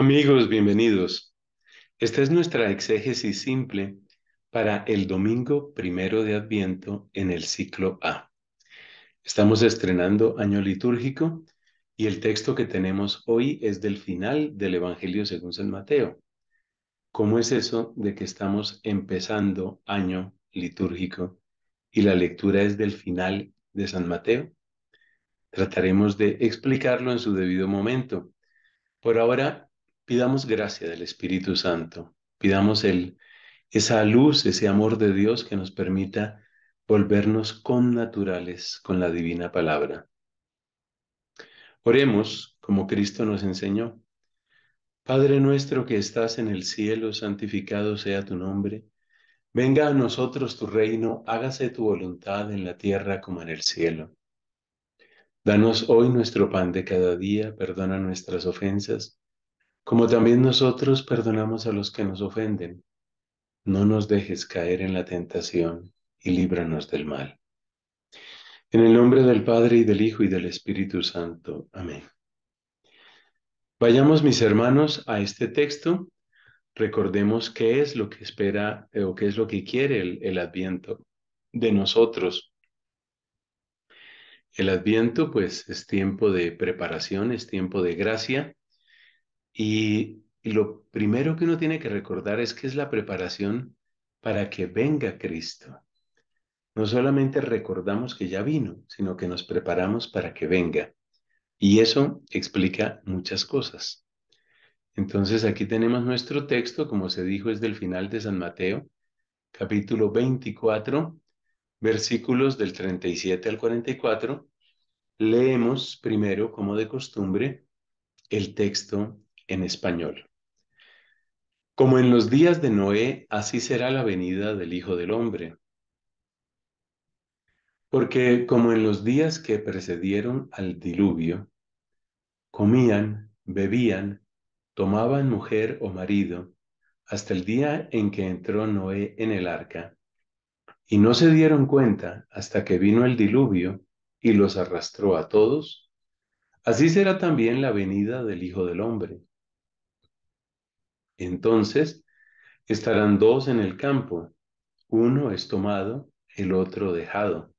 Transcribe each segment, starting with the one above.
Amigos, bienvenidos. Esta es nuestra exégesis simple para el domingo primero de Adviento en el ciclo A. Estamos estrenando año litúrgico y el texto que tenemos hoy es del final del Evangelio según San Mateo. ¿Cómo es eso de que estamos empezando año litúrgico y la lectura es del final de San Mateo? Trataremos de explicarlo en su debido momento. Por ahora Pidamos gracia del Espíritu Santo, pidamos el, esa luz, ese amor de Dios que nos permita volvernos naturales con la divina palabra. Oremos como Cristo nos enseñó. Padre nuestro que estás en el cielo, santificado sea tu nombre. Venga a nosotros tu reino, hágase tu voluntad en la tierra como en el cielo. Danos hoy nuestro pan de cada día, perdona nuestras ofensas como también nosotros perdonamos a los que nos ofenden. No nos dejes caer en la tentación y líbranos del mal. En el nombre del Padre y del Hijo y del Espíritu Santo. Amén. Vayamos mis hermanos a este texto. Recordemos qué es lo que espera eh, o qué es lo que quiere el, adviento de nosotros. El adviento pues es tiempo de preparación, es tiempo de gracia y, lo primero que uno tiene que recordar es que es la preparación para que venga Cristo. No solamente recordamos que ya vino, sino que nos preparamos para que venga. Y eso explica muchas cosas. Entonces aquí tenemos nuestro texto, como se dijo, es del final de San Mateo, capítulo 24, versículos del 37 al 44. Leemos primero, como de costumbre, el texto en español. Como en los días de Noé, así será la venida del Hijo del Hombre. Porque como en los días que precedieron al diluvio, comían, bebían, tomaban mujer o marido, hasta el día en que entró Noé en el arca, y no se dieron cuenta hasta que vino el diluvio y los arrastró a todos, así será también la venida del Hijo del Hombre. Entonces estarán dos en el campo, uno es tomado, el otro dejado.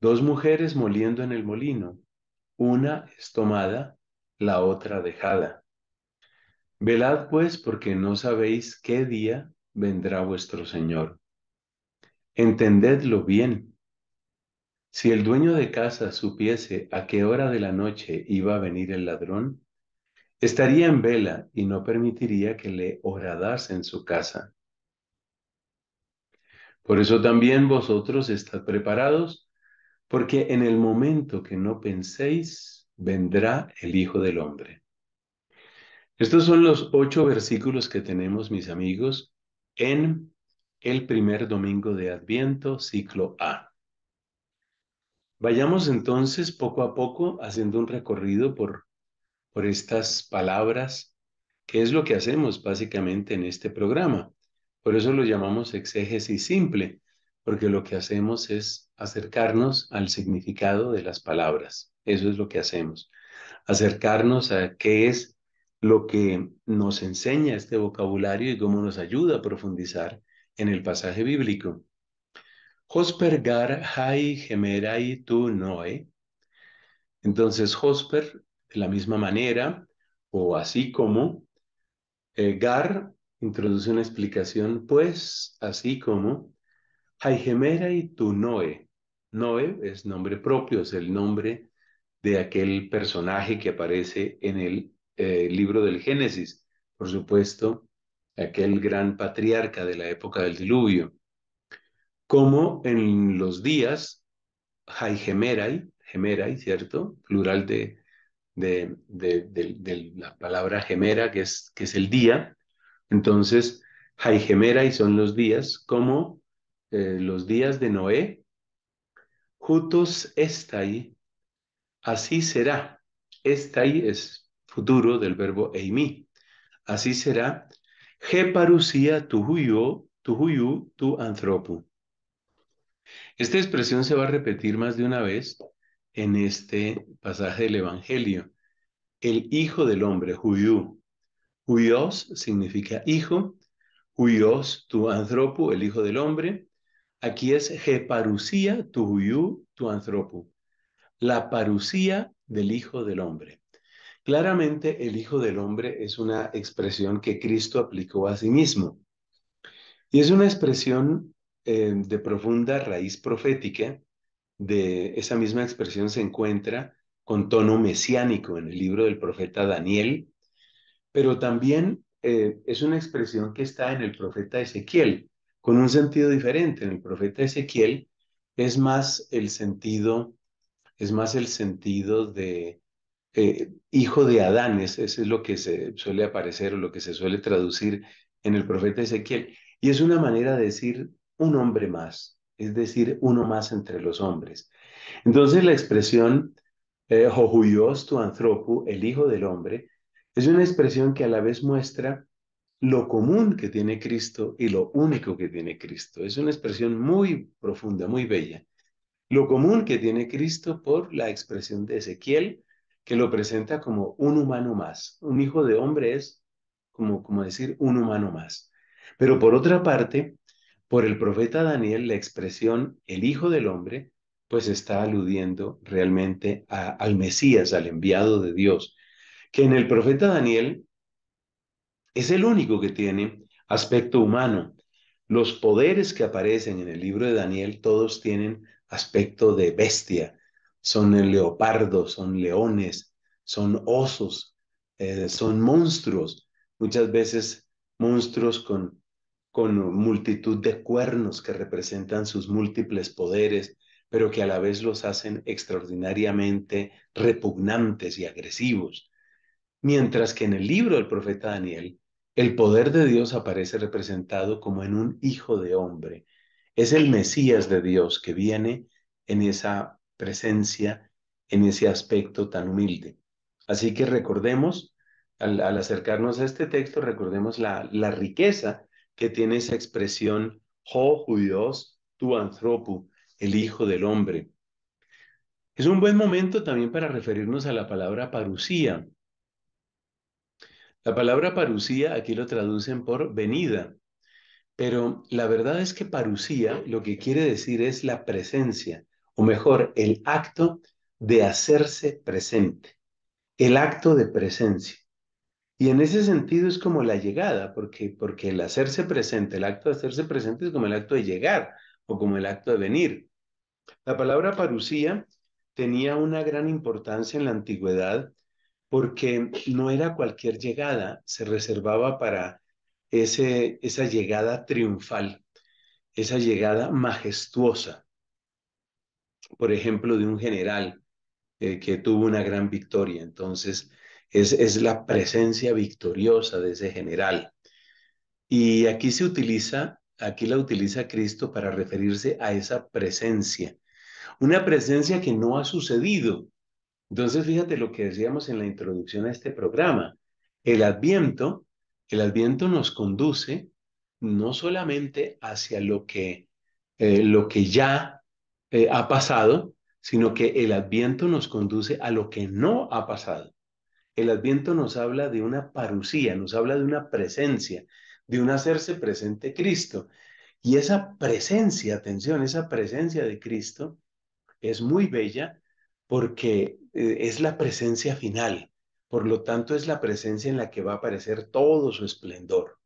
Dos mujeres moliendo en el molino, una es tomada, la otra dejada. Velad pues porque no sabéis qué día vendrá vuestro Señor. Entendedlo bien. Si el dueño de casa supiese a qué hora de la noche iba a venir el ladrón, Estaría en vela y no permitiría que le en su casa. Por eso también vosotros estad preparados, porque en el momento que no penséis, vendrá el Hijo del Hombre. Estos son los ocho versículos que tenemos, mis amigos, en el primer domingo de Adviento, ciclo A. Vayamos entonces poco a poco haciendo un recorrido por por estas palabras, que es lo que hacemos básicamente en este programa. Por eso lo llamamos exégesis simple, porque lo que hacemos es acercarnos al significado de las palabras. Eso es lo que hacemos. Acercarnos a qué es lo que nos enseña este vocabulario y cómo nos ayuda a profundizar en el pasaje bíblico. Hosper gar hai gemerai tu noe. ¿eh?". Entonces, Hosper de la misma manera o así como. Eh, Gar introduce una explicación, pues así como haigemera y tu noe, noe es nombre propio, es el nombre de aquel personaje que aparece en el eh, libro del Génesis, por supuesto, aquel gran patriarca de la época del diluvio. Como en los días, gemera y, ¿cierto? Plural de de, la palabra gemera, que es, que es el día. Entonces, hay gemera y son los días, como eh, los días de Noé. Jutos estai, así será. Estai es futuro del verbo eimi. Así será. parusia tu tuhuyu, tu anthropu. Esta expresión se va a repetir más de una vez en este pasaje del Evangelio. El Hijo del Hombre, Huyú. Huyos significa hijo. Huyos, tu antropu, el Hijo del Hombre. Aquí es Geparucía tu Huyú, tu antropu, La parucía del Hijo del Hombre. Claramente el Hijo del Hombre es una expresión que Cristo aplicó a sí mismo. Y es una expresión eh, de profunda raíz profética de esa misma expresión se encuentra con tono mesiánico en el libro del profeta Daniel, pero también eh, es una expresión que está en el profeta Ezequiel, con un sentido diferente. En el profeta Ezequiel es más el sentido, es más el sentido de eh, hijo de Adán, ese es lo que se suele aparecer o lo que se suele traducir en el profeta Ezequiel. Y es una manera de decir un hombre más, es decir, uno más entre los hombres. Entonces la expresión eh, tu el hijo del hombre, es una expresión que a la vez muestra lo común que tiene Cristo y lo único que tiene Cristo. Es una expresión muy profunda, muy bella. Lo común que tiene Cristo por la expresión de Ezequiel, que lo presenta como un humano más. Un hijo de hombre es como, como decir un humano más. Pero por otra parte, por el profeta Daniel la expresión el Hijo del Hombre, pues está aludiendo realmente al Mesías, al enviado de Dios, que en el profeta Daniel es el único que tiene aspecto humano. Los poderes que aparecen en el libro de Daniel todos tienen aspecto de bestia. Son el leopardo, son leones, son osos, eh, son monstruos, muchas veces monstruos con con multitud de cuernos que representan sus múltiples poderes, pero que a la vez los hacen extraordinariamente repugnantes y agresivos. Mientras que en el libro del profeta Daniel, el poder de Dios aparece representado como en un hijo de hombre. Es el Mesías de Dios que viene en esa presencia, en ese aspecto tan humilde. Así que recordemos, al, acercarnos a este texto, recordemos la, la riqueza que tiene esa expresión ho judios tu antropu, el hijo del hombre. Es un buen momento también para referirnos a la palabra parucía. La palabra parucía aquí lo traducen por venida, pero la verdad es que parucía lo que quiere decir es la presencia, o mejor, el acto de hacerse presente, el acto de presencia. Y en ese sentido es como la llegada, porque, porque el hacerse presente, el acto de hacerse presente es como el acto de llegar o como el acto de venir. La palabra parucía tenía una gran importancia en la antigüedad porque no era cualquier llegada, se reservaba para ese, esa llegada triunfal, esa llegada majestuosa. Por ejemplo, de un general eh, que tuvo una gran victoria. Entonces, es, la presencia victoriosa de ese general. Y aquí se utiliza, aquí la utiliza Cristo para referirse a esa presencia, una presencia que no ha sucedido. Entonces, fíjate lo que decíamos en la introducción a este programa. El adviento, el adviento nos conduce no solamente hacia lo que, eh, lo que ya eh, ha pasado, sino que el adviento nos conduce a lo que no ha pasado. El adviento nos habla de una parucía, nos habla de una presencia, de un hacerse presente Cristo. Y esa presencia, atención, esa presencia de Cristo es muy bella porque eh, es la presencia final. Por lo tanto, es la presencia en la que va a aparecer todo su esplendor.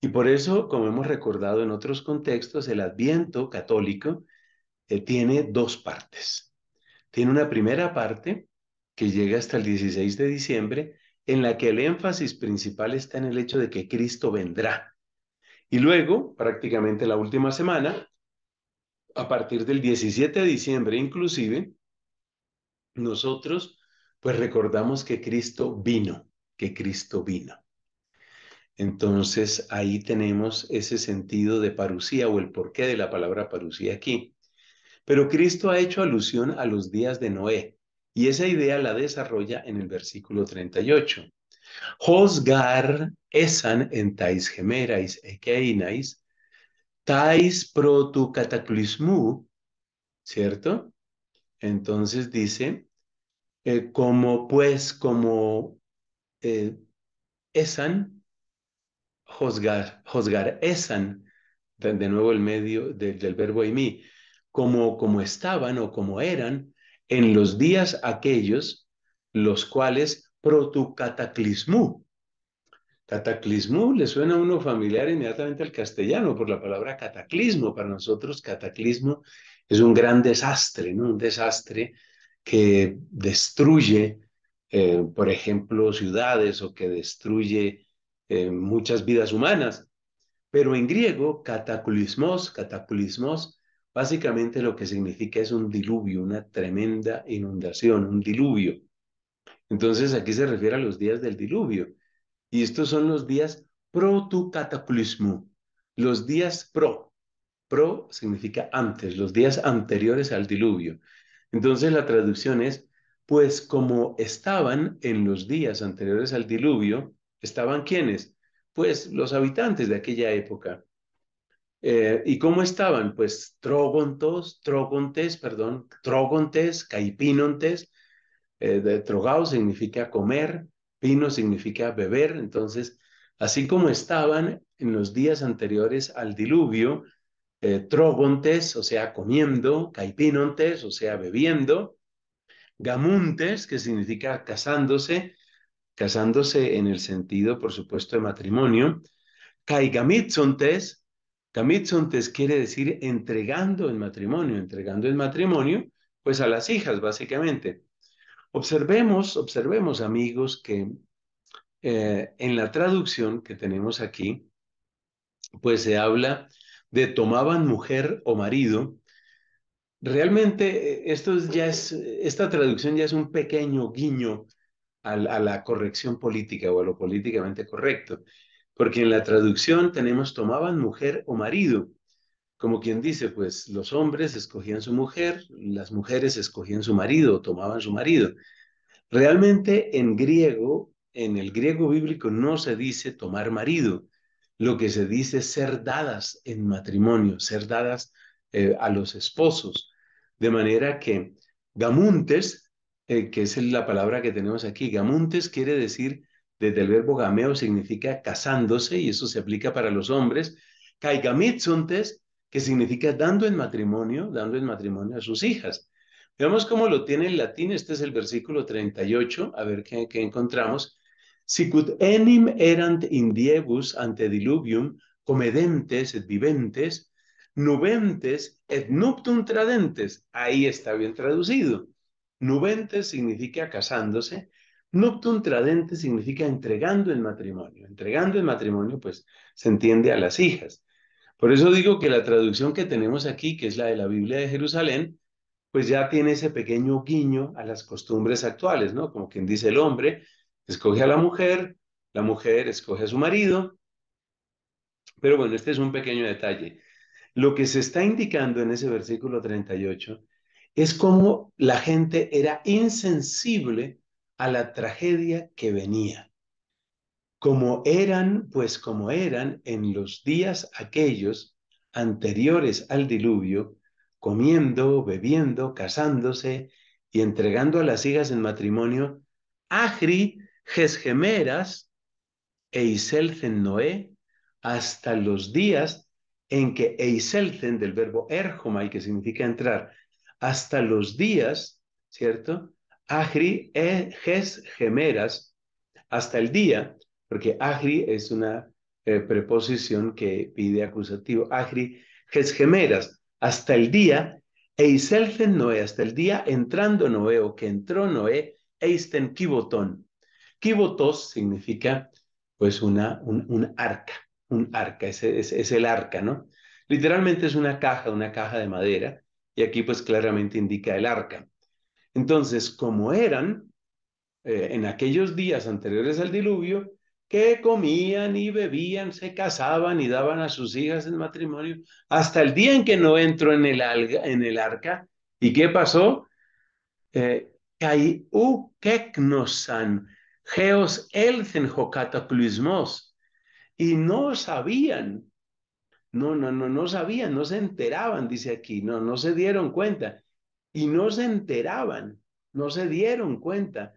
Y por eso, como hemos recordado en otros contextos, el adviento católico eh, tiene dos partes. Tiene una primera parte que llega hasta el 16 de diciembre, en la que el énfasis principal está en el hecho de que Cristo vendrá. Y luego, prácticamente la última semana, a partir del 17 de diciembre inclusive, nosotros pues recordamos que Cristo vino, que Cristo vino. Entonces ahí tenemos ese sentido de parucía o el porqué de la palabra parucía aquí. Pero Cristo ha hecho alusión a los días de Noé, y esa idea la desarrolla en el versículo 38. Josgar esan en tais gemerais ekeinais, tais tu cataclismu, ¿cierto? Entonces dice, eh, como pues, como eh, esan, josgar, esan, de, nuevo el medio del verbo mí como como estaban o como eran, en los días aquellos los cuales protucataclismú. cataclismo le suena a uno familiar inmediatamente al castellano por la palabra cataclismo. Para nosotros cataclismo es un gran desastre, ¿no? Un desastre que destruye, eh, por ejemplo, ciudades o que destruye eh, muchas vidas humanas. Pero en griego, cataclismos, cataclismos Básicamente lo que significa es un diluvio, una tremenda inundación, un diluvio. Entonces aquí se refiere a los días del diluvio. Y estos son los días pro tu cataclismo. Los días pro. Pro significa antes, los días anteriores al diluvio. Entonces la traducción es, pues como estaban en los días anteriores al diluvio, ¿estaban quienes, Pues los habitantes de aquella época. Eh, ¿Y cómo estaban? Pues trogontos, trogontes, perdón, trogontes, caipinontes, trogao eh, significa comer, pino significa beber, entonces, así como estaban en los días anteriores al diluvio, eh, trogontes, o sea, comiendo, caipinontes, o sea, bebiendo, gamuntes, que significa casándose, casándose en el sentido, por supuesto, de matrimonio, caigamitzontes, Camitzontes quiere decir entregando el matrimonio, entregando el matrimonio pues a las hijas básicamente. Observemos, observemos amigos que eh, en la traducción que tenemos aquí, pues se habla de tomaban mujer o marido. Realmente eh, esto ya es, esta traducción ya es un pequeño guiño a la corrección política o a lo políticamente correcto porque en la traducción tenemos tomaban mujer o marido, como quien dice, pues los hombres escogían su mujer, las mujeres escogían su marido o tomaban su marido. Realmente en griego, en el griego bíblico no se dice tomar marido, lo que se dice ser dadas en matrimonio, ser dadas eh, a los esposos. De manera que gamuntes, eh, que es la palabra que tenemos aquí, gamuntes quiere decir desde el verbo gameo significa casándose, y eso se aplica para los hombres. Kaigamitsuntes, que significa dando en matrimonio, dando en matrimonio a sus hijas. Veamos cómo lo tiene el latín. Este es el versículo 38, a ver qué, encontramos. Sicut enim erant indiebus ante diluvium, comedentes et viventes, nubentes et nuptum tradentes. Ahí está bien traducido. Nubentes significa casándose Nuptum tradente significa entregando el matrimonio. Entregando el matrimonio, pues, se entiende a las hijas. Por eso digo que la traducción que tenemos aquí, que es la de la Biblia de Jerusalén, pues ya tiene ese pequeño guiño a las costumbres actuales, ¿no? Como quien dice, el hombre escoge a la mujer, la mujer escoge a su marido. Pero bueno, este es un pequeño detalle. Lo que se está indicando en ese versículo 38 es cómo la gente era insensible a la tragedia que venía. Como eran, pues como eran en los días aquellos anteriores al diluvio, comiendo, bebiendo, casándose y entregando a las hijas en matrimonio, Agri, Gesgemeras e Noé, hasta los días en que eiselcen del verbo erjomai, que significa entrar, hasta los días, ¿cierto? Agri e es gemeras hasta el día, porque Agri es una eh, preposición que pide acusativo. Agri Gesgemeras, gemeras hasta el día, Eiselfen Noé, hasta el día entrando Noé o que entró Noé, Eisten Kibotón. Kibotos significa pues una, un, arca, un arca, es el arca, ¿no? Literalmente es una caja, una caja de madera, y aquí pues claramente indica el arca. Entonces, como eran eh, en aquellos días anteriores al diluvio, que comían y bebían, se casaban y daban a sus hijas en matrimonio, hasta el día en que no entró en el, en el arca. ¿Y qué pasó? Eh, y no sabían, no, no, no, no sabían, no se enteraban, dice aquí, no, no se dieron cuenta y no se enteraban, no se dieron cuenta.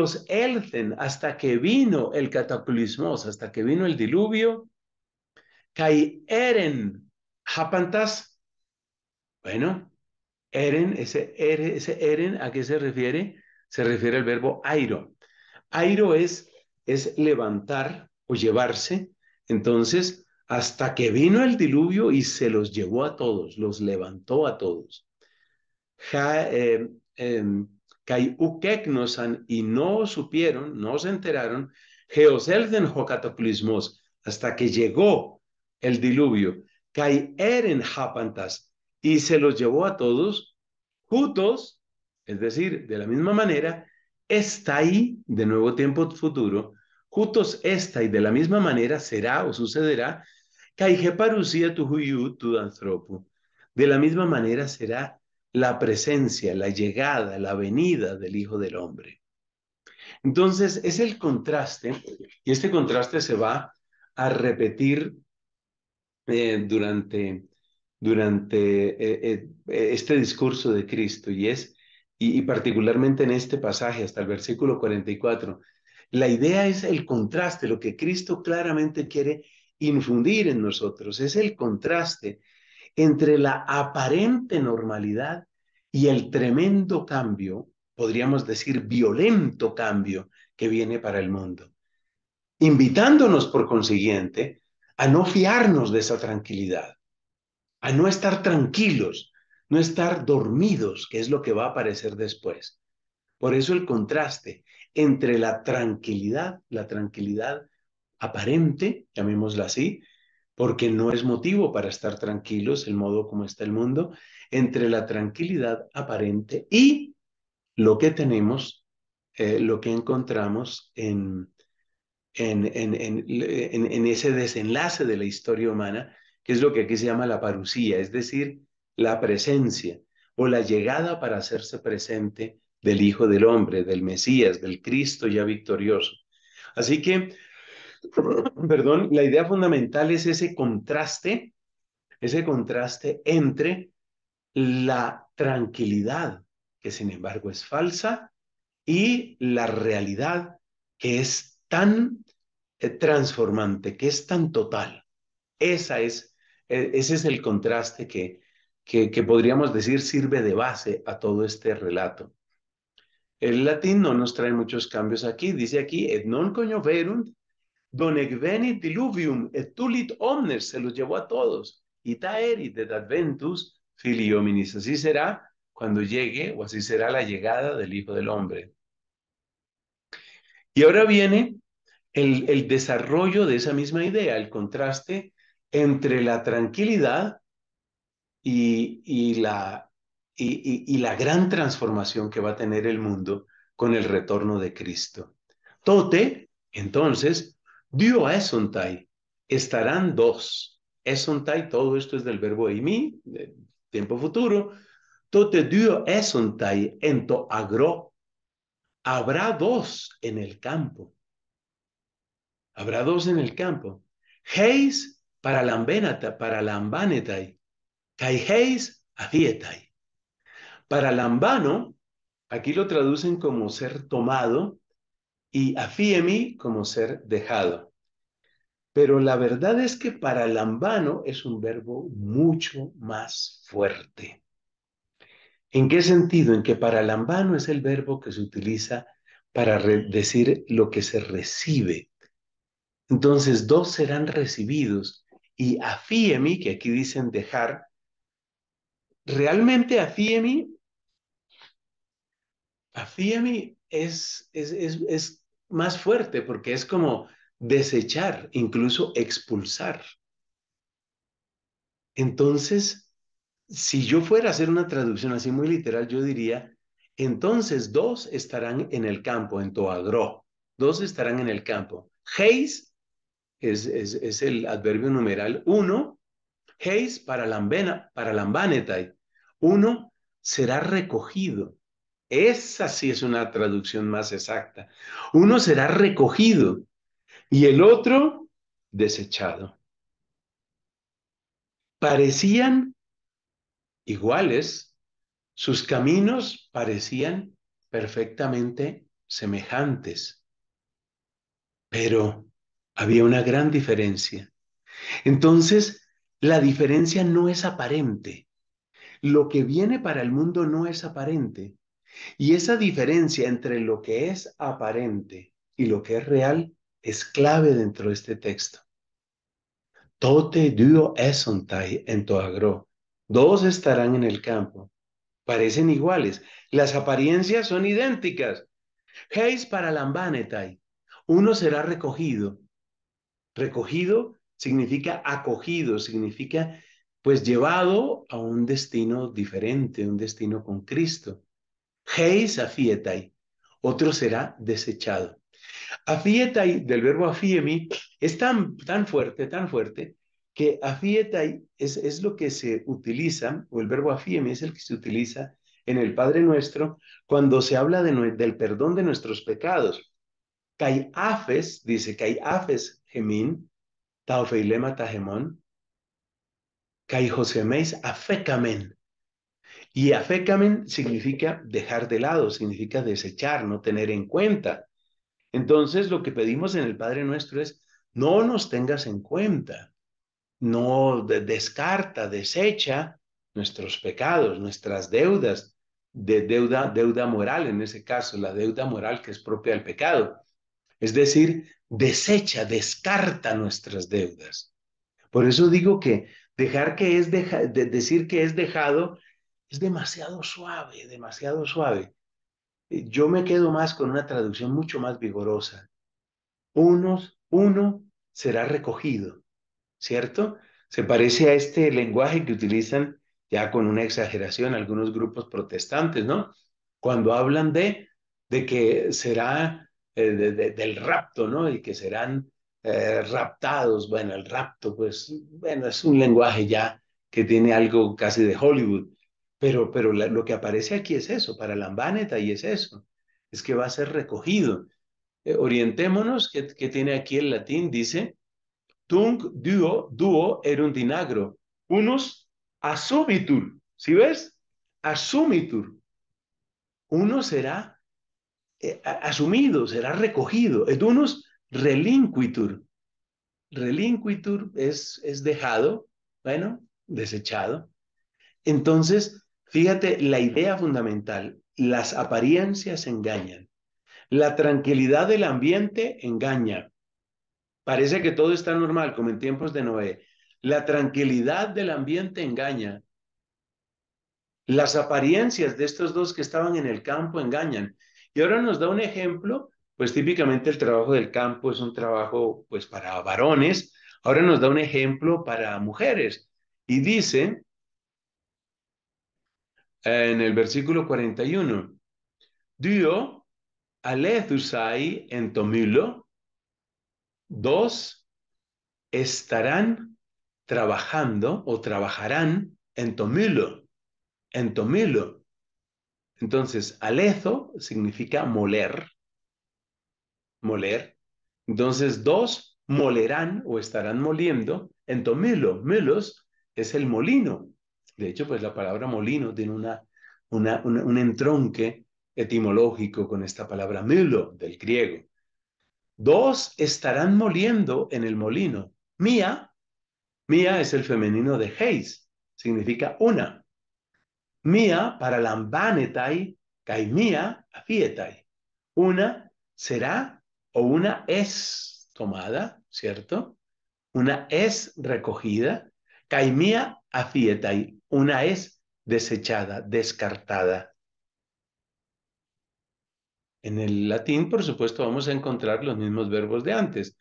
os elcen hasta que vino el cataclismo, hasta que vino el diluvio, Kai Eren, Japantas. Bueno, Eren, ese, er, ese Eren, ¿a qué se refiere? Se refiere al verbo airo. Airo es, es levantar o llevarse. Entonces, hasta que vino el diluvio y se los llevó a todos, los levantó a todos. Em, em, y no supieron, no se enteraron, hasta que llegó el diluvio, eren y se los llevó a todos juntos, es decir, de la misma manera, está ahí, de nuevo tiempo futuro, juntos está y de la misma manera será o sucederá, tu tu antropo de la misma manera será la presencia, la llegada, la venida del Hijo del Hombre. Entonces es el contraste, y este contraste se va a repetir eh, durante, durante eh, eh, este discurso de Cristo, y es, y particularmente en este pasaje hasta el versículo 44, la idea es el contraste, lo que Cristo claramente quiere infundir en nosotros, es el contraste entre la aparente normalidad y el tremendo cambio, podríamos decir violento cambio, que viene para el mundo. Invitándonos, por consiguiente, a no fiarnos de esa tranquilidad, a no estar tranquilos, no estar dormidos, que es lo que va a aparecer después. Por eso el contraste entre la tranquilidad, la tranquilidad aparente, llamémosla así, porque no es motivo para estar tranquilos el modo como está el mundo, entre la tranquilidad aparente y lo que tenemos, eh, lo que encontramos en en, en, en, ese desenlace de la historia humana, que es lo que aquí se llama la parucía, es decir, la presencia o la llegada para hacerse presente del Hijo del Hombre, del Mesías, del Cristo ya victorioso. Así que perdón, la idea fundamental es ese contraste, ese contraste entre la tranquilidad, que sin embargo es falsa, y la realidad que es tan eh, transformante, que es tan total. Esa es, e, ese es el contraste que, que, podríamos decir sirve de base a todo este relato. El latín no nos trae muchos cambios aquí. Dice aquí, et non coño verunt. Donec diluvium et tulit omnes, se los llevó a todos. Y de et adventus filiominis. Así será cuando llegue, o así será la llegada del Hijo del Hombre. Y ahora viene el, desarrollo de esa misma idea, el contraste entre la tranquilidad y, la, y la gran transformación que va a tener el mundo con el retorno de Cristo. Tote, entonces, Dio esontai, estarán dos. Esontai, todo esto es del verbo de tiempo futuro. Tote dio esontai ento agro. Habrá dos en el campo. Habrá dos en el campo. Heis para lambenata, para lambanetai. Kai heis fietai. Para lambano, aquí lo traducen como ser tomado, y afiemi como ser dejado. Pero la verdad es que para Lambano es un verbo mucho más fuerte. ¿En qué sentido? En que para Lambano es el verbo que se utiliza para decir lo que se recibe. Entonces, dos serán recibidos. Y afiemi, que aquí dicen dejar, realmente afiemi, afiemi es, es más fuerte porque es como desechar, incluso expulsar. Entonces, si yo fuera a hacer una traducción así muy literal, yo diría, entonces dos estarán en el campo, en Toagro, dos estarán en el campo. Heis es, es, el adverbio numeral uno, Heis para, lambena, para lambanetai, uno será recogido. Esa sí es una traducción más exacta. Uno será recogido y el otro desechado. Parecían iguales, sus caminos parecían perfectamente semejantes, pero había una gran diferencia. Entonces, la diferencia no es aparente. Lo que viene para el mundo no es aparente, y esa diferencia entre lo que es aparente y lo que es real es clave dentro de este texto. Tote duo esontai en toagro. Dos estarán en el campo. Parecen iguales. Las apariencias son idénticas. Heis para lambanetai. Uno será recogido. Recogido significa acogido, significa pues llevado a un destino diferente, un destino con Cristo. Heis afietai. Otro será desechado. Afietai, del verbo afiemi, es tan, tan fuerte, tan fuerte, que afietai es, es lo que se utiliza, o el verbo afiemi es el que se utiliza en el Padre Nuestro cuando se habla del perdón de nuestros pecados. Kai afes, dice afes gemín, taufeilema kai joseméis afekamen. Y afecamen significa dejar de lado, significa desechar, no tener en cuenta. Entonces, lo que pedimos en el Padre Nuestro es, no nos tengas en cuenta, no descarta, desecha nuestros pecados, nuestras deudas, de deuda, deuda moral, en ese caso, la deuda moral que es propia del pecado. Es decir, desecha, descarta nuestras deudas. Por eso digo que dejar que es decir que es dejado es demasiado suave, demasiado suave. Eh, yo me quedo más con una traducción mucho más vigorosa. Unos, uno será recogido, ¿cierto? Se parece a este lenguaje que utilizan ya con una exageración algunos grupos protestantes, ¿no? Cuando hablan de, de que será eh, del rapto, ¿no? Y que serán eh, raptados. Bueno, el rapto, pues, bueno, es un lenguaje ya que tiene algo casi de Hollywood. Pero, lo que aparece aquí es eso, para Lambaneta y es eso, es que va a ser recogido. Eh, orientémonos, que, tiene aquí el latín, dice, tung duo, duo dinagro unus asumitur, ¿sí ves? Asumitur. Uno será eh, asumido, será recogido, es unus relinquitur. Relinquitur es, es dejado, bueno, desechado. Entonces, Fíjate la idea fundamental, las apariencias engañan, la tranquilidad del ambiente engaña. Parece que todo está normal, como en tiempos de Noé. La tranquilidad del ambiente engaña. Las apariencias de estos dos que estaban en el campo engañan. Y ahora nos da un ejemplo, pues típicamente el trabajo del campo es un trabajo pues para varones. Ahora nos da un ejemplo para mujeres. Y dice, en el versículo 41. Dio alethusai en tomilo. Dos estarán trabajando o trabajarán en tomilo. En tomilo. Entonces, alezo significa moler. Moler. Entonces, dos molerán o estarán moliendo en tomilo. Melos es el molino. De hecho, pues la palabra molino tiene una, un entronque etimológico con esta palabra milo del griego. Dos estarán moliendo en el molino. Mía, mía es el femenino de geis, significa una. Mía para lambanetai, caimía afietai. Una será o una es tomada, ¿cierto? Una es recogida. Caimía afietai. Una es desechada, descartada. En el latín, por supuesto, vamos a encontrar los mismos verbos de antes.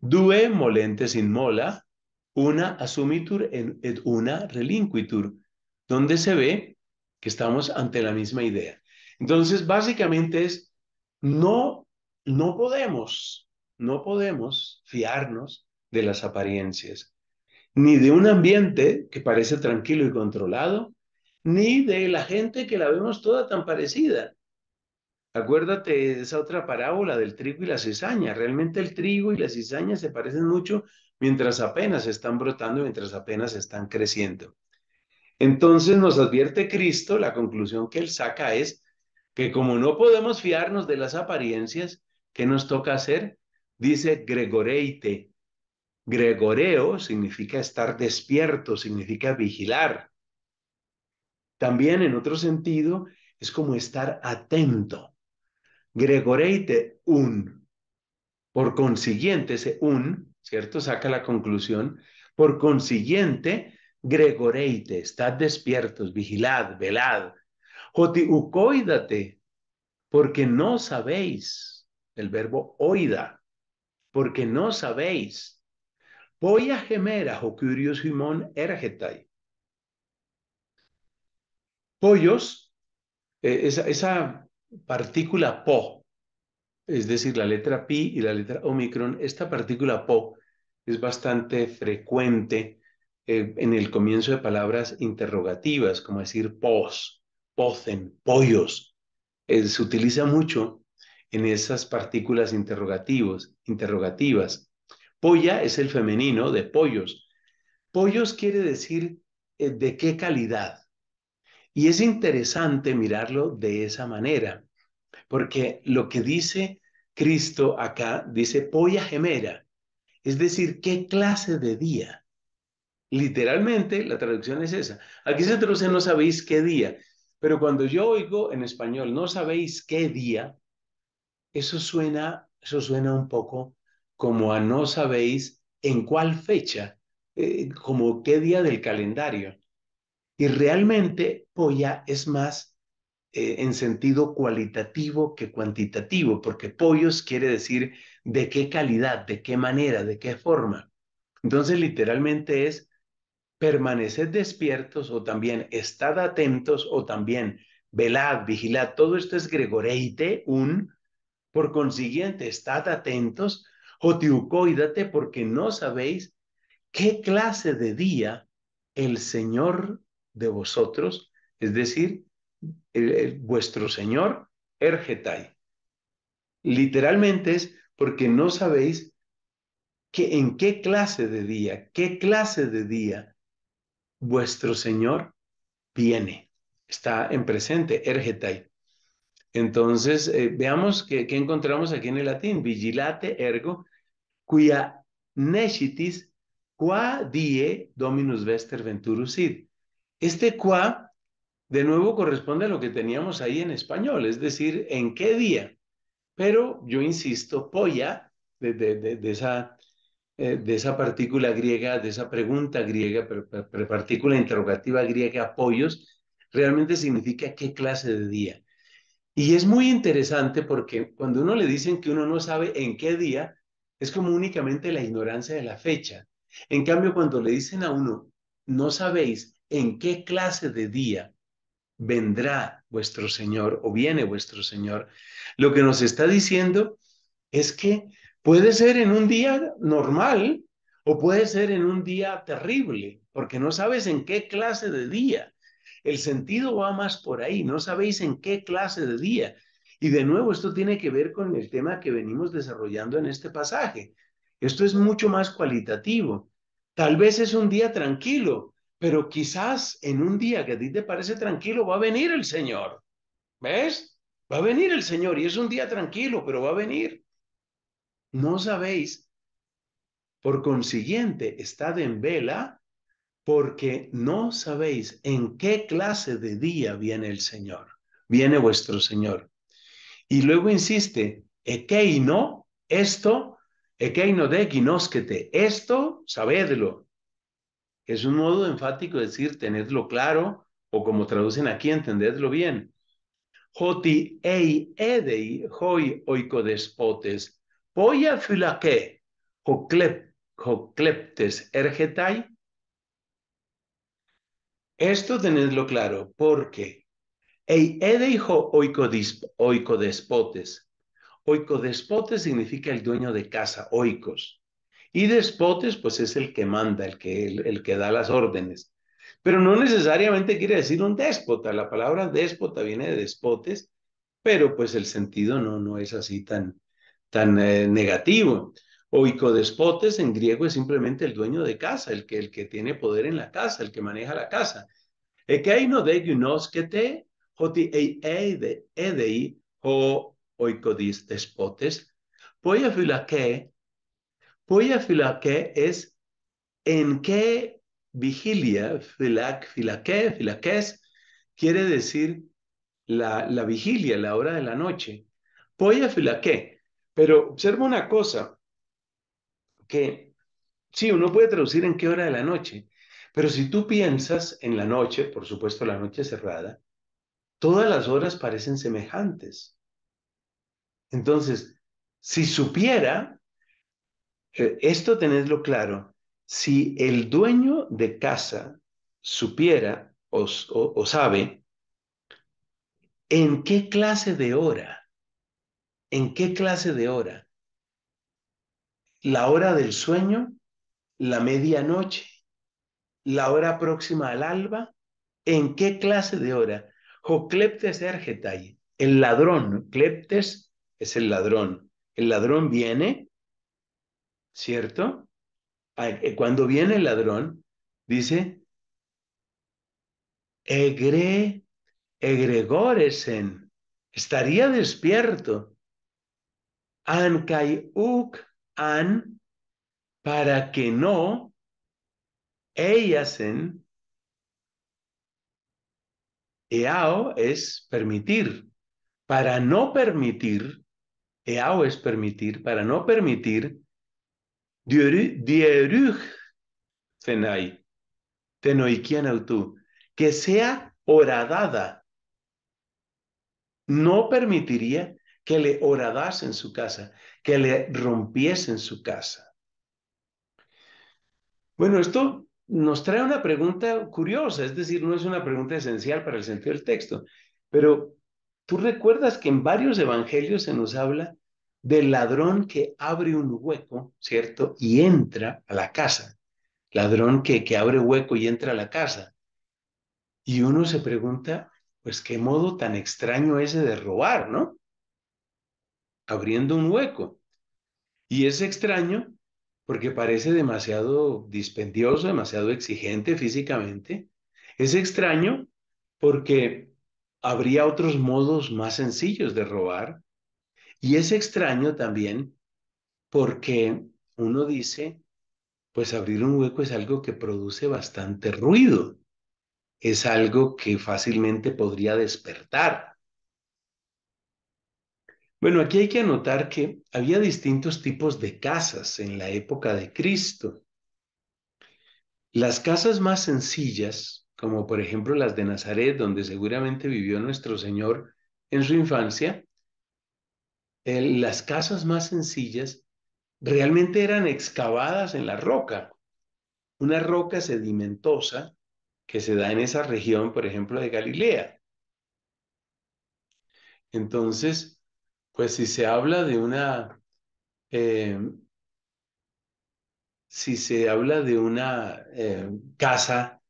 Due molentes in mola, una asumitur et una relinquitur, donde se ve que estamos ante la misma idea. Entonces, básicamente es, no, no podemos, no podemos fiarnos de las apariencias ni de un ambiente que parece tranquilo y controlado, ni de la gente que la vemos toda tan parecida. Acuérdate esa otra parábola del trigo y la cizaña. Realmente el trigo y la cizaña se parecen mucho mientras apenas están brotando, mientras apenas están creciendo. Entonces nos advierte Cristo, la conclusión que él saca es que como no podemos fiarnos de las apariencias, ¿qué nos toca hacer? Dice Gregoreite, Gregoreo significa estar despierto, significa vigilar. También en otro sentido es como estar atento. Gregoreite un. Por consiguiente, ese un, ¿cierto? Saca la conclusión. Por consiguiente, Gregoreite, estad despiertos, vigilad, velad. ucoídate, porque no sabéis. El verbo oida, porque no sabéis Polla gemera o era ergetai. Pollos, eh, esa, partícula po, es decir, la letra pi y la letra omicron, esta partícula po es bastante frecuente eh, en el comienzo de palabras interrogativas, como decir pos, pocen, pollos. Eh, se utiliza mucho en esas partículas interrogativos, interrogativas. Polla es el femenino de pollos. Pollos quiere decir eh, de qué calidad. Y es interesante mirarlo de esa manera, porque lo que dice Cristo acá, dice polla gemera, es decir, qué clase de día. Literalmente la traducción es esa. Aquí se traduce no sabéis qué día, pero cuando yo oigo en español no sabéis qué día, eso suena, eso suena un poco como a no sabéis en cuál fecha, eh, como qué día del calendario. Y realmente polla es más eh, en sentido cualitativo que cuantitativo, porque pollos quiere decir de qué calidad, de qué manera, de qué forma. Entonces literalmente es permaneced despiertos o también estad atentos o también velad, vigilad. Todo esto es gregoreite, un. Por consiguiente, estad atentos Jotiucóidate porque no sabéis qué clase de día el Señor de vosotros, es decir, vuestro Señor, Ergetai. Literalmente es porque no sabéis que en qué clase de día, qué clase de día vuestro Señor viene. Está en presente, Ergetai. Entonces, eh, veamos qué, encontramos aquí en el latín. Vigilate ergo, cuya necitis qua die dominus vester venturus Este qua, de nuevo, corresponde a lo que teníamos ahí en español, es decir, en qué día. Pero yo insisto, polla, de, eh, esa, partícula griega, de esa pregunta griega, partícula interrogativa griega, apoyos, realmente significa qué clase de día. Y es muy interesante porque cuando uno le dicen que uno no sabe en qué día, es como únicamente la ignorancia de la fecha. En cambio, cuando le dicen a uno, no sabéis en qué clase de día vendrá vuestro Señor o viene vuestro Señor, lo que nos está diciendo es que puede ser en un día normal o puede ser en un día terrible, porque no sabes en qué clase de día el sentido va más por ahí, no sabéis en qué clase de día. Y de nuevo, esto tiene que ver con el tema que venimos desarrollando en este pasaje. Esto es mucho más cualitativo. Tal vez es un día tranquilo, pero quizás en un día que a ti te parece tranquilo va a venir el Señor. ¿Ves? Va a venir el Señor y es un día tranquilo, pero va a venir. No sabéis. Por consiguiente, estad en vela porque no sabéis en qué clase de día viene el Señor, viene vuestro Señor. Y luego insiste, ekeino, esto, ekeino de esto, sabedlo. Es un modo enfático de decir, tenedlo claro, o como traducen aquí, entendedlo bien. Joti ei edei hoi oikodespotes, poia filaque, jocleptes ergetai, esto tenedlo claro, porque hijo oicodespotes. Oicodespotes significa el dueño de casa, oicos. Y despotes, pues es el que manda, el que, el, que da las órdenes. Pero no necesariamente quiere decir un déspota. La palabra déspota viene de despotes, pero pues el sentido no, no es así tan, tan eh, negativo. Oikodespotes en griego es simplemente el dueño de casa, el que, el que tiene poder en la casa, el que maneja la casa. Ekeino de que hoti eide, edei, o oicodis despotes. Poia es en qué vigilia, filak filaque, filakes? quiere decir la, la vigilia, la hora de la noche. Poia filaque. Pero observa una cosa, que sí, uno puede traducir en qué hora de la noche, pero si tú piensas en la noche, por supuesto la noche cerrada, todas las horas parecen semejantes. Entonces, si supiera, eh, esto tenedlo claro, si el dueño de casa supiera o sabe en qué clase de hora, en qué clase de hora la hora del sueño, la medianoche, la hora próxima al alba, ¿en qué clase de hora? Jocleptes ergetai, el ladrón, cleptes es el ladrón. El ladrón viene, ¿cierto? Ah, eh, cuando viene el ladrón, dice, egre, egregoresen, estaría despierto. Ancai uk para que no, ellas eao es permitir, para no permitir, eao es permitir, para no permitir, que sea horadada, no permitiría que le en su casa, que le rompiesen su casa. Bueno, esto nos trae una pregunta curiosa, es decir, no es una pregunta esencial para el sentido del texto, pero tú recuerdas que en varios evangelios se nos habla del ladrón que abre un hueco, ¿cierto? Y entra a la casa. Ladrón que, que abre hueco y entra a la casa. Y uno se pregunta, pues qué modo tan extraño ese de robar, ¿no? abriendo un hueco. Y es extraño porque parece demasiado dispendioso, demasiado exigente físicamente. Es extraño porque habría otros modos más sencillos de robar. Y es extraño también porque uno dice, pues abrir un hueco es algo que produce bastante ruido, es algo que fácilmente podría despertar bueno, aquí hay que anotar que había distintos tipos de casas en la época de Cristo. Las casas más sencillas, como por ejemplo las de Nazaret, donde seguramente vivió nuestro Señor en su infancia, las casas más sencillas realmente eran excavadas en la roca, una roca sedimentosa que se da en esa región, por ejemplo, de Galilea. Entonces, pues si se habla de una, eh, si se habla de una eh, casa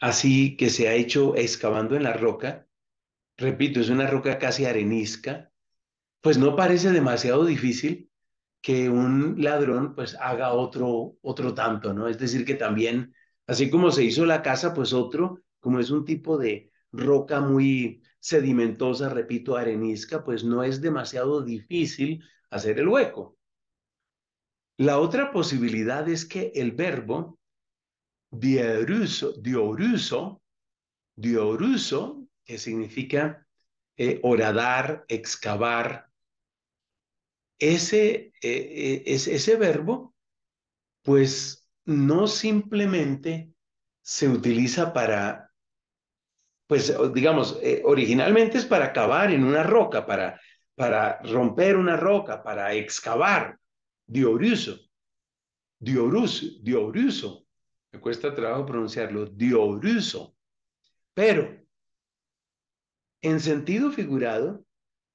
así que se ha hecho excavando en la roca, repito, es una roca casi arenisca, pues no parece demasiado difícil que un ladrón pues haga otro, otro tanto, ¿no? Es decir, que también, así como se hizo la casa, pues otro, como es un tipo de roca muy, sedimentosa, repito, arenisca, pues no es demasiado difícil hacer el hueco. La otra posibilidad es que el verbo dioruso, dioruso, dioruso, que significa eh, oradar, excavar, ese, eh, eh, ese, ese verbo, pues no simplemente se utiliza para pues digamos, eh, originalmente es para cavar en una roca, para, para romper una roca, para excavar, dioruso, dioruso, dioruso, me cuesta trabajo pronunciarlo, dioruso, pero en sentido figurado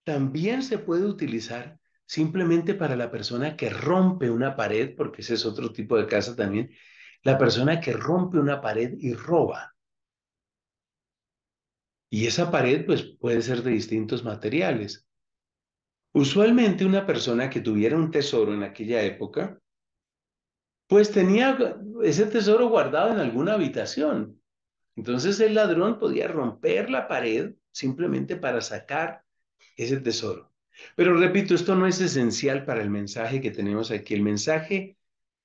también se puede utilizar simplemente para la persona que rompe una pared, porque ese es otro tipo de casa también, la persona que rompe una pared y roba. Y esa pared pues, puede ser de distintos materiales. Usualmente una persona que tuviera un tesoro en aquella época, pues tenía ese tesoro guardado en alguna habitación. Entonces el ladrón podía romper la pared simplemente para sacar ese tesoro. Pero repito, esto no es esencial para el mensaje que tenemos aquí. El mensaje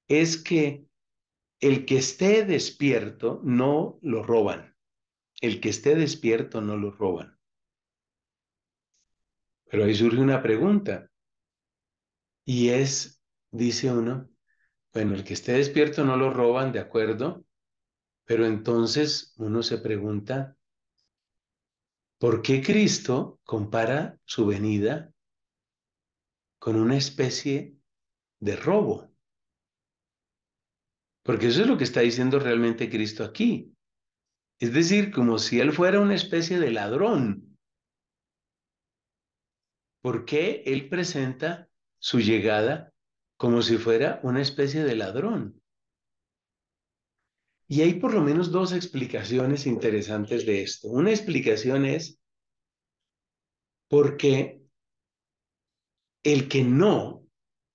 es que el que esté despierto no lo roban. El que esté despierto no lo roban. Pero ahí surge una pregunta. Y es, dice uno, bueno, el que esté despierto no lo roban, de acuerdo. Pero entonces uno se pregunta, ¿por qué Cristo compara su venida con una especie de robo? Porque eso es lo que está diciendo realmente Cristo aquí. Es decir, como si él fuera una especie de ladrón. ¿Por qué él presenta su llegada como si fuera una especie de ladrón? Y hay por lo menos dos explicaciones interesantes de esto. Una explicación es porque el que no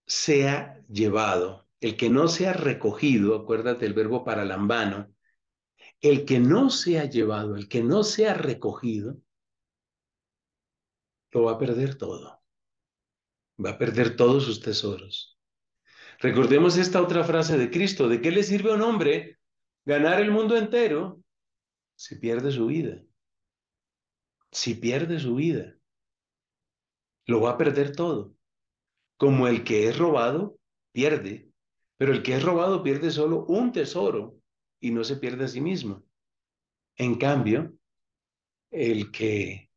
sea llevado, el que no sea recogido, acuérdate el verbo paralambano, el que no se ha llevado, el que no se ha recogido, lo va a perder todo. Va a perder todos sus tesoros. Recordemos esta otra frase de Cristo, ¿de qué le sirve a un hombre ganar el mundo entero si pierde su vida? Si pierde su vida, lo va a perder todo. Como el que es robado, pierde, pero el que es robado pierde solo un tesoro, y no se pierde a sí mismo. En cambio, el que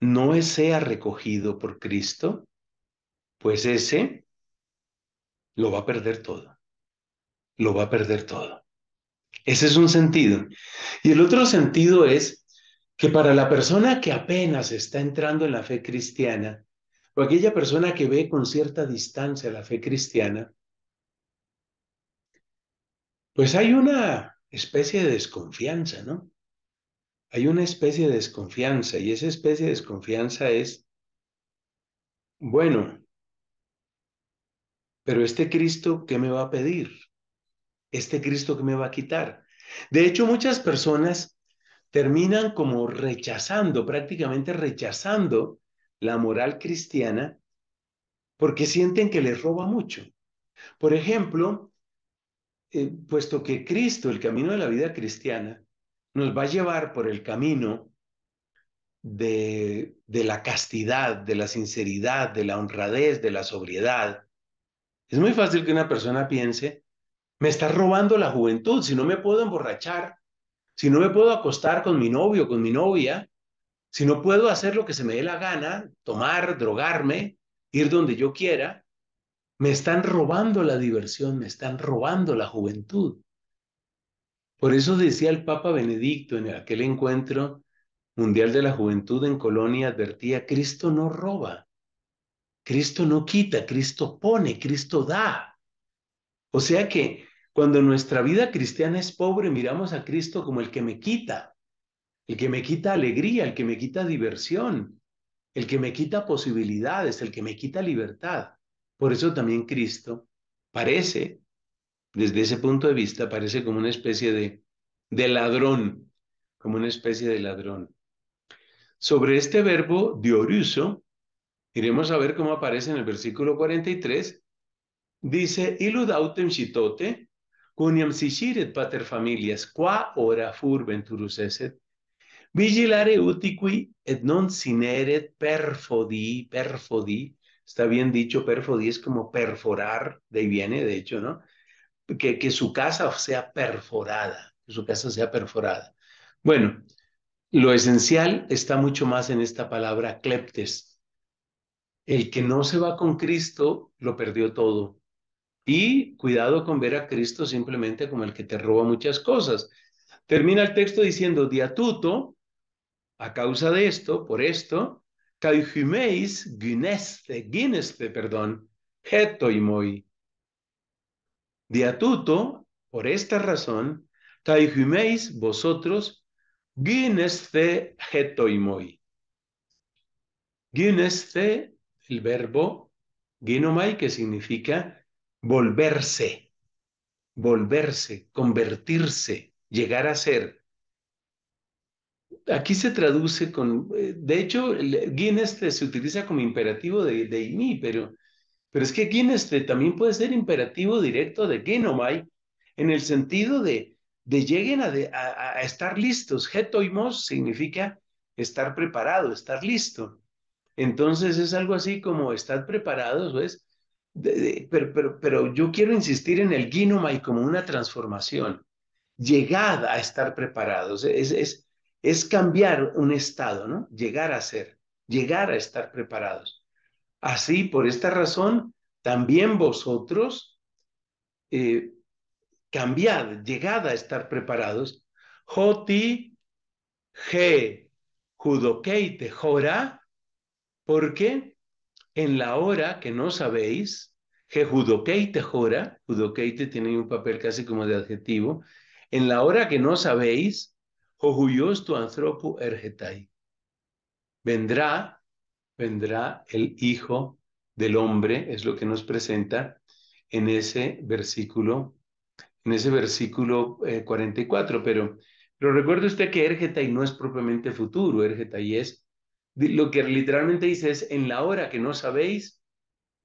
no sea recogido por Cristo, pues ese lo va a perder todo. Lo va a perder todo. Ese es un sentido. Y el otro sentido es que para la persona que apenas está entrando en la fe cristiana, o aquella persona que ve con cierta distancia la fe cristiana, pues hay una especie de desconfianza, ¿no? Hay una especie de desconfianza y esa especie de desconfianza es, bueno, pero este Cristo, ¿qué me va a pedir? ¿Este Cristo qué me va a quitar? De hecho, muchas personas terminan como rechazando, prácticamente rechazando la moral cristiana porque sienten que les roba mucho. Por ejemplo, eh, puesto que Cristo, el camino de la vida cristiana, nos va a llevar por el camino de, de la castidad, de la sinceridad, de la honradez, de la sobriedad. Es muy fácil que una persona piense, me está robando la juventud, si no me puedo emborrachar, si no me puedo acostar con mi novio, con mi novia, si no puedo hacer lo que se me dé la gana, tomar, drogarme, ir donde yo quiera, me están robando la diversión, me están robando la juventud. Por eso decía el Papa Benedicto en aquel encuentro mundial de la juventud en Colonia, advertía, Cristo no roba, Cristo no quita, Cristo pone, Cristo da. O sea que cuando nuestra vida cristiana es pobre, miramos a Cristo como el que me quita, el que me quita alegría, el que me quita diversión, el que me quita posibilidades, el que me quita libertad. Por eso también Cristo parece, desde ese punto de vista, parece como una especie de, de ladrón, como una especie de ladrón. Sobre este verbo dioruso, iremos a ver cómo aparece en el versículo 43. Dice, iludautem shitote, cuniam sishiret pater familias, qua ora fur esset vigilare utiqui et non sineret perfodi, perfodi, está bien dicho, perfodí es como perforar, de ahí viene, de hecho, ¿no? Que, que su casa sea perforada, que su casa sea perforada. Bueno, lo esencial está mucho más en esta palabra cleptes. El que no se va con Cristo lo perdió todo. Y cuidado con ver a Cristo simplemente como el que te roba muchas cosas. Termina el texto diciendo, diatuto, a causa de esto, por esto, caifimeis gineste, gineste, perdón, hetoimoi. Diatuto, por esta razón, caifimeis vosotros y hetoimoi. Gineste, el verbo ginomai, que significa volverse, volverse, convertirse, llegar a ser. Aquí se traduce con, eh, de hecho, Guinness se utiliza como imperativo de, de INI, pero, pero es que Guinness también puede ser imperativo directo de Genomai, en el sentido de, de lleguen a, estar listos. Getoimos significa estar preparado, estar listo. Entonces es algo así como estar preparados, ¿ves? pero, pero, yo quiero insistir en el Ginomai como una transformación. llegada a estar preparados. Es, es, es cambiar un estado, ¿no? Llegar a ser, llegar a estar preparados. Así, por esta razón, también vosotros eh, cambiad, llegad a estar preparados. Joti, ge, judokeite, jora, porque en la hora que no sabéis, que judokeite jora, judokeite tiene un papel casi como de adjetivo, en la hora que no sabéis, Jojuyos tu ergetai. Vendrá, vendrá el Hijo del Hombre, es lo que nos presenta en ese versículo, en ese versículo 44. Eh, pero, pero recuerde usted que ergetai no es propiamente futuro, ergetai es lo que literalmente dice es, en la hora que no sabéis,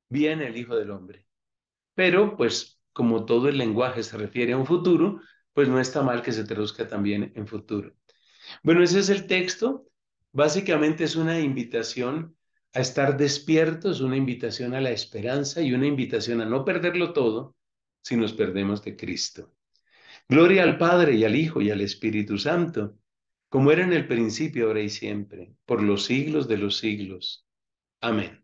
viene el Hijo del Hombre. Pero, pues, como todo el lenguaje se refiere a un futuro, pues no está mal que se traduzca también en futuro. Bueno, ese es el texto. Básicamente es una invitación a estar despiertos, una invitación a la esperanza y una invitación a no perderlo todo si nos perdemos de Cristo. Gloria al Padre y al Hijo y al Espíritu Santo, como era en el principio, ahora y siempre, por los siglos de los siglos. Amén.